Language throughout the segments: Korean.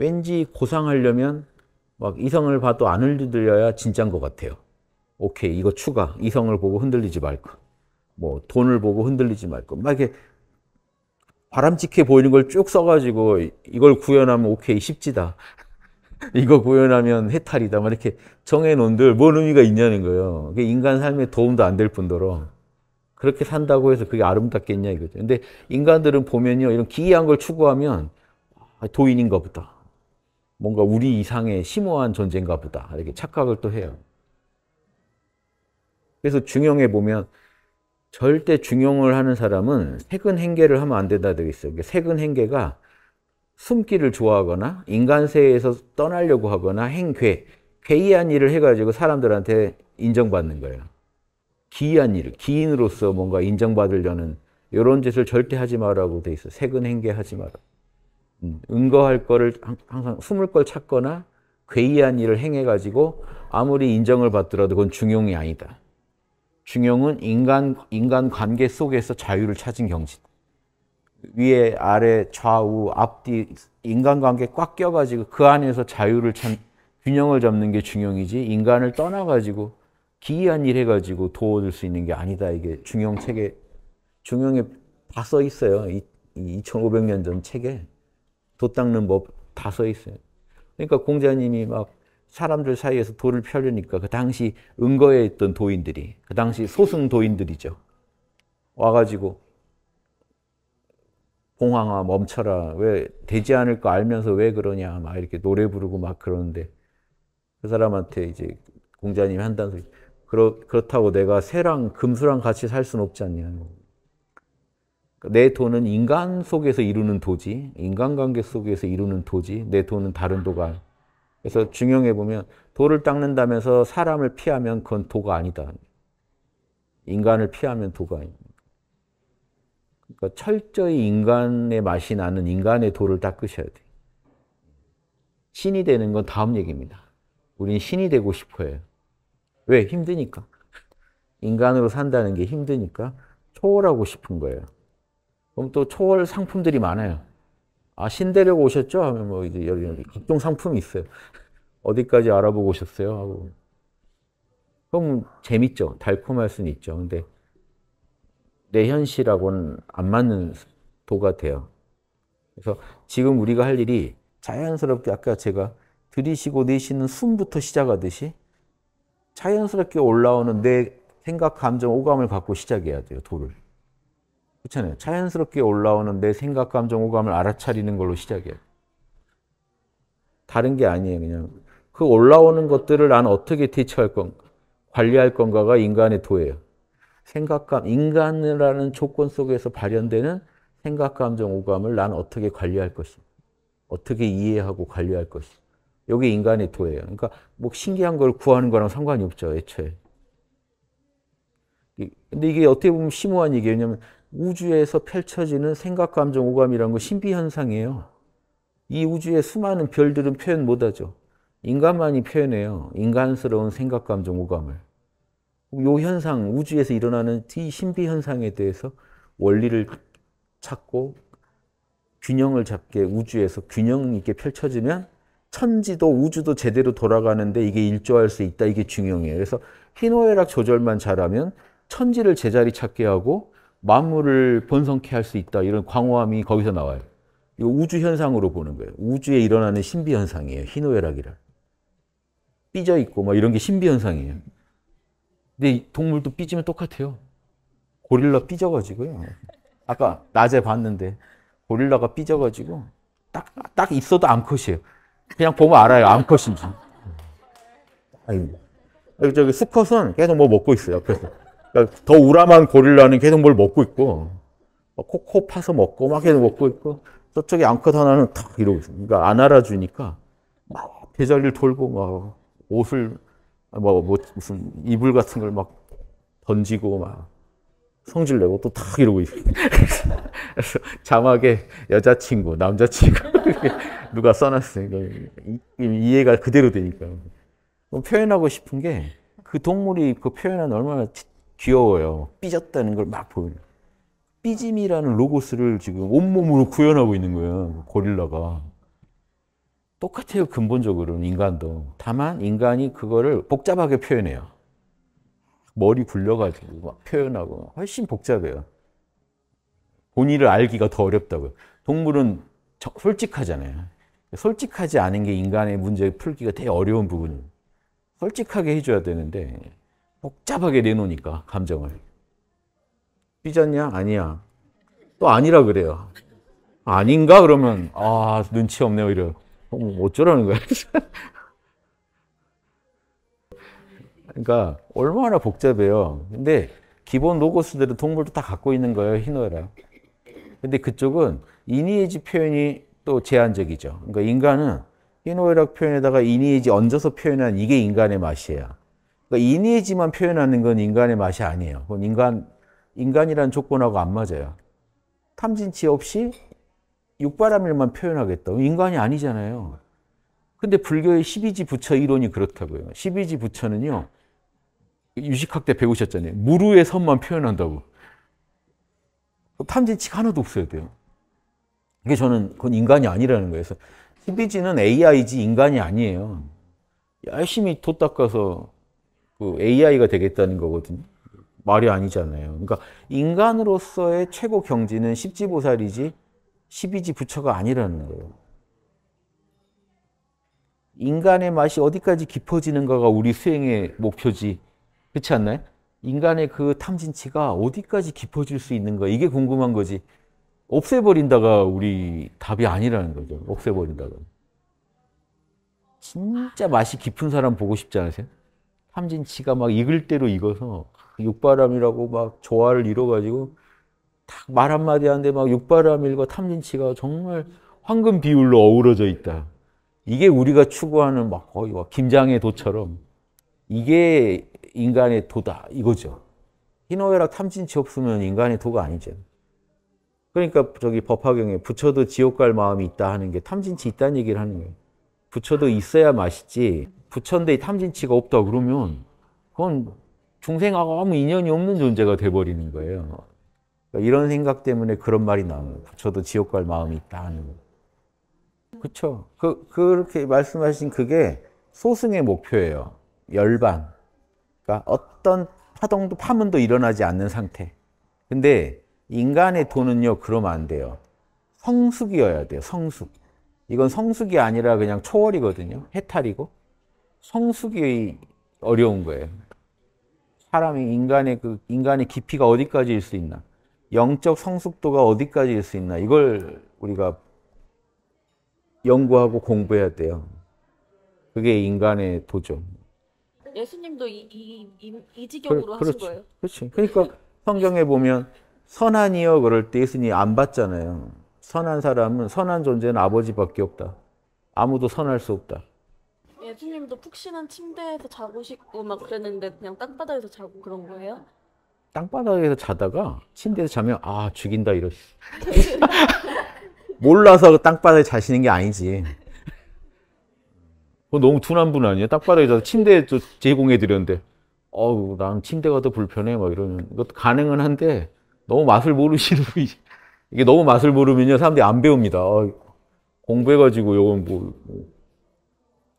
왠지 고상하려면 막 이성을 봐도 안 흔들려야 진짠 것 같아요. 오케이, 이거 추가. 이성을 보고 흔들리지 말고. 뭐, 돈을 보고 흔들리지 말고. 막 이렇게 바람직해 보이는 걸 쭉 써가지고 이걸 구현하면 오케이, 쉽지다. 이거 구현하면 해탈이다. 막 이렇게 정해놓은들 뭔 의미가 있냐는 거예요. 인간 삶에 도움도 안 될 뿐더러. 그렇게 산다고 해서 그게 아름답겠냐 이거죠. 근데 인간들은 보면요, 이런 기이한 걸 추구하면 아, 도인인가 보다. 뭔가 우리 이상의 심오한 존재인가 보다. 이렇게 착각을 또 해요. 그래서 중용에 보면 절대 중용을 하는 사람은 세근 행계를 하면 안 된다 되어 있어요. 그러니까 세근 행계가 숨기를 좋아하거나 인간세에서 떠나려고 하거나 행괴, 괴이한 일을 해가지고 사람들한테 인정받는 거예요. 기이한 일 기인으로서 뭔가 인정받으려는 이런 짓을 절대 하지 말라고 돼 있어요. 세근 행계 하지 마라. 응거할 음, 거를 항상 숨을 걸 찾거나 괴이한 일을 행해가지고 아무리 인정을 받더라도 그건 중용이 아니다. 중용은 인간, 인간 관계 속에서 자유를 찾은 경지다. 위에, 아래, 좌우, 앞뒤, 인간 관계 꽉 껴가지고 그 안에서 자유를 찾, 균형을 잡는 게 중용이지 인간을 떠나가지고 기이한 일 해가지고 도와줄 수 있는 게 아니다. 이게 중용 책에, 중용에 다 써 있어요. 이, 이 2500년 전 책에. 도 닦는 법 다 써 있어요. 그러니까 공자님이 막 사람들 사이에서 도를 펴려니까 그 당시 은거에 있던 도인들이 그 당시 소승 도인들이죠. 와가지고 봉황아 멈춰라 왜 되지 않을 거 알면서 왜 그러냐 막 이렇게 노래 부르고 막 그러는데 그 사람한테 이제 공자님이 한다는 소리 그렇, 그렇다고 내가 새랑 금수랑 같이 살순 없지 않냐 내 도는 인간 속에서 이루는 도지, 인간관계 속에서 이루는 도지, 내 도는 다른 도가. 그래서 중형해 보면 도를 닦는다면서 사람을 피하면 그건 도가 아니다. 인간을 피하면 도가 아니다. 그러니까 철저히 인간의 맛이 나는 인간의 도를 닦으셔야 돼. 신이 되는 건 다음 얘기입니다. 우린 신이 되고 싶어요. 왜? 힘드니까. 인간으로 산다는 게 힘드니까 초월하고 싶은 거예요. 그럼 또 초월 상품들이 많아요. 아, 신대륙 오셨죠? 하면 뭐 이제 여기, 여기 각종 상품이 있어요. 어디까지 알아보고 오셨어요? 하고. 그럼 재밌죠. 달콤할 수는 있죠. 근데 내 현실하고는 안 맞는 도가 돼요. 그래서 지금 우리가 할 일이 자연스럽게 아까 제가 들이쉬고 내쉬는 숨부터 시작하듯이 자연스럽게 올라오는 내 생각, 감정, 오감을 갖고 시작해야 돼요, 도를. 그렇잖아요. 자연스럽게 올라오는 내 생각, 감정, 호감을 알아차리는 걸로 시작해요. 다른 게 아니에요. 그냥 그 올라오는 것들을 난 어떻게 대처할 건가, 관리할 건가가 인간의 도예요. 생각감, 인간이라는 조건 속에서 발현되는 생각, 감정, 호감을 난 어떻게 관리할 것인가, 어떻게 이해하고 관리할 것인 이게 인간의 도예요. 그러니까 뭐 신기한 걸 구하는 거랑 상관이 없죠, 애초에. 근데 이게 어떻게 보면 심오한 얘기예요. 왜냐면 우주에서 펼쳐지는 생각, 감정, 오감이라는 건 신비현상이에요. 이 우주의 수많은 별들은 표현 못하죠. 인간만이 표현해요. 인간스러운 생각, 감정, 오감을. 요 현상, 우주에서 일어나는 이 신비현상에 대해서 원리를 찾고 균형을 잡게 우주에서 균형 있게 펼쳐지면 천지도 우주도 제대로 돌아가는데 이게 일조할 수 있다. 이게 중요해요. 그래서 희노애락 조절만 잘하면 천지를 제자리 찾게 하고 만물을 번성케 할 수 있다. 이런 광호함이 거기서 나와요. 이 우주 현상으로 보는 거예요. 우주에 일어나는 신비 현상이에요. 희노애락이라. 삐져 있고 막 이런 게 신비 현상이에요. 근데 동물도 삐지면 똑같아요. 고릴라 삐져가지고요. 아까 낮에 봤는데 고릴라가 삐져가지고 딱 딱 있어도 암컷이에요. 그냥 보면 알아요. 암컷인지. 아니, 저기 수컷은 계속 뭐 먹고 있어요. 옆에서. 그러니까 더 우람한 고릴라는 계속 뭘 먹고 있고 코코 파서 먹고 막 계속 먹고 있고 저쪽에 암컷 하나는 탁 이러고 있습니다. 그러니까 안 알아주니까 막 배자리를 돌고 막 옷을 뭐, 뭐 무슨 이불 같은 걸 막 던지고 막 성질 내고 또 탁 이러고 있어 그래서 자막에 여자친구, 남자친구 누가 써놨어요. 이해가 그대로 되니까. 표현하고 싶은 게 그 동물이 그 표현한 얼마나 귀여워요. 삐졌다는 걸 막 보여요. 삐짐이라는 로고스를 지금 온몸으로 구현하고 있는 거예요. 고릴라가. 똑같아요. 근본적으로는 인간도. 다만 인간이 그거를 복잡하게 표현해요. 머리 굴려가지고 막 표현하고 훨씬 복잡해요. 본의를 알기가 더 어렵다고요. 동물은 솔직하잖아요. 솔직하지 않은 게 인간의 문제 풀기가 되게 어려운 부분이에요. 솔직하게 해줘야 되는데 복잡하게 내놓으니까 감정을. 삐졌냐? 아니야. 또 아니라 그래요. 아닌가? 그러면 아 눈치 없네 오히려. 어, 어쩌라는 거야. 그러니까 얼마나 복잡해요. 근데 기본 로고스들은 동물도 다 갖고 있는 거예요. 희노애 근데 그쪽은 이니에지 표현이 또 제한적이죠. 그러니까 인간은 희노애락 표현에다가 이니에지 얹어서 표현한 이게 인간의 맛이에요. 그러니까 인위지만 표현하는 건 인간의 맛이 아니에요. 그건 인간, 인간이라는 조건하고 안 맞아요. 탐진치 없이 육바람일만 표현하겠다. 인간이 아니잖아요. 근데 불교의 12지 부처 이론이 그렇다고요. 12지 부처는요, 유식학 때 배우셨잖아요. 무루의 선만 표현한다고. 그 탐진치가 하나도 없어야 돼요. 이게 저는 그건 인간이 아니라는 거예요. 12지는 AI지 인간이 아니에요. 열심히 도 닦아서 그 AI가 되겠다는 거거든요. 말이 아니잖아요. 그러니까 인간으로서의 최고 경지는 십지보살이지 십이지 부처가 아니라는 거예요. 인간의 맛이 어디까지 깊어지는가가 우리 수행의 목표지. 그렇지 않나요? 인간의 그 탐진치가 어디까지 깊어질 수 있는가 이게 궁금한 거지. 없애버린다가 우리 답이 아니라는 거죠. 없애버린다가. 진짜 맛이 깊은 사람 보고 싶지 않으세요? 탐진치가막 익을 대로 익어서 육바람이라고 막 조화를 이뤄가지고 딱 말 한마디 하는데 막 육바람일과 탐진치가 정말 황금 비율로 어우러져 있다. 이게 우리가 추구하는 막 거의 김장의 도처럼 이게 인간의 도다 이거죠. 희노애락 탐진치 없으면 인간의 도가 아니죠. 그러니까 저기 법화경에 부처도 지옥 갈 마음이 있다 하는 게 탐진치 있다는 얘기를 하는 거예요. 부처도 있어야 맛있지 부천대에 탐진치가 없다 그러면 그건 중생하고 아무 인연이 없는 존재가 돼버리는 거예요. 그러니까 이런 생각 때문에 그런 말이 나오는 거예도 지옥 갈 마음이 있다 는 거. 그렇죠. 그, 그렇게 말씀하신 그게 소승의 목표예요. 열반. 그러니까 어떤 파동도 파문도 일어나지 않는 상태. 근데 인간의 도는요, 그러면 안 돼요. 성숙이어야 돼요, 성숙. 이건 성숙이 아니라 그냥 초월이거든요. 해탈이고. 성숙이 어려운 거예요. 사람이 인간의 그 인간의 깊이가 어디까지일 수 있나, 영적 성숙도가 어디까지일 수 있나 이걸 우리가 연구하고 공부해야 돼요. 그게 인간의 도죠. 예수님도 이, 이, 이, 이 지경으로 그, 하신 거예요. 그렇지. 그러니까 성경에 보면 선한이여 그럴 때 예수님 안 받잖아요. 선한 사람은 선한 존재는 아버지밖에 없다. 아무도 선할 수 없다. 예준님도 푹신한 침대에서 자고 싶고 막 그랬는데 그냥 땅바닥에서 자고 그런 거예요? 땅바닥에서 자다가 침대에서 자면 아 죽인다 이러 몰라서 그 땅바닥에 자시는 게 아니지 그거 너무 둔한 분 아니에요? 땅바닥에 자서 침대 제공해 드렸는데 어우 난 침대가 더 불편해 막 이러면 것도 가능은 한데 너무 맛을 모르시는 분이 이게 너무 맛을 모르면요 사람들이 안 배웁니다 공부해가지고 요건 뭐, 뭐.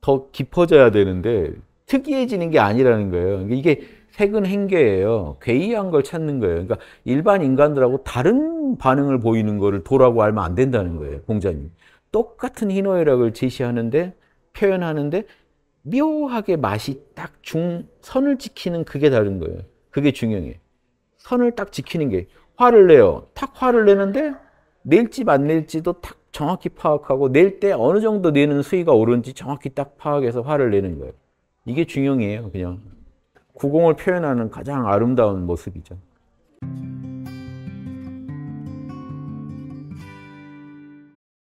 더 깊어져야 되는데 특이해지는 게 아니라는 거예요. 그러니까 이게 색은 행계예요. 괴이한 걸 찾는 거예요. 그러니까 일반 인간들하고 다른 반응을 보이는 거를 도라고 알면 안 된다는 거예요. 공자님. 똑같은 희노애락을 제시하는데 표현하는데 묘하게 맛이 딱 중 선을 지키는 그게 다른 거예요. 그게 중요해. 선을 딱 지키는 게 화를 내요. 탁 화를 내는데 낼지 안 낼지도 탁 정확히 파악하고 낼 때 어느 정도 내는 수위가 오른지 정확히 딱 파악해서 화를 내는 거예요. 이게 중용이에요. 그냥 구공을 표현하는 가장 아름다운 모습이죠.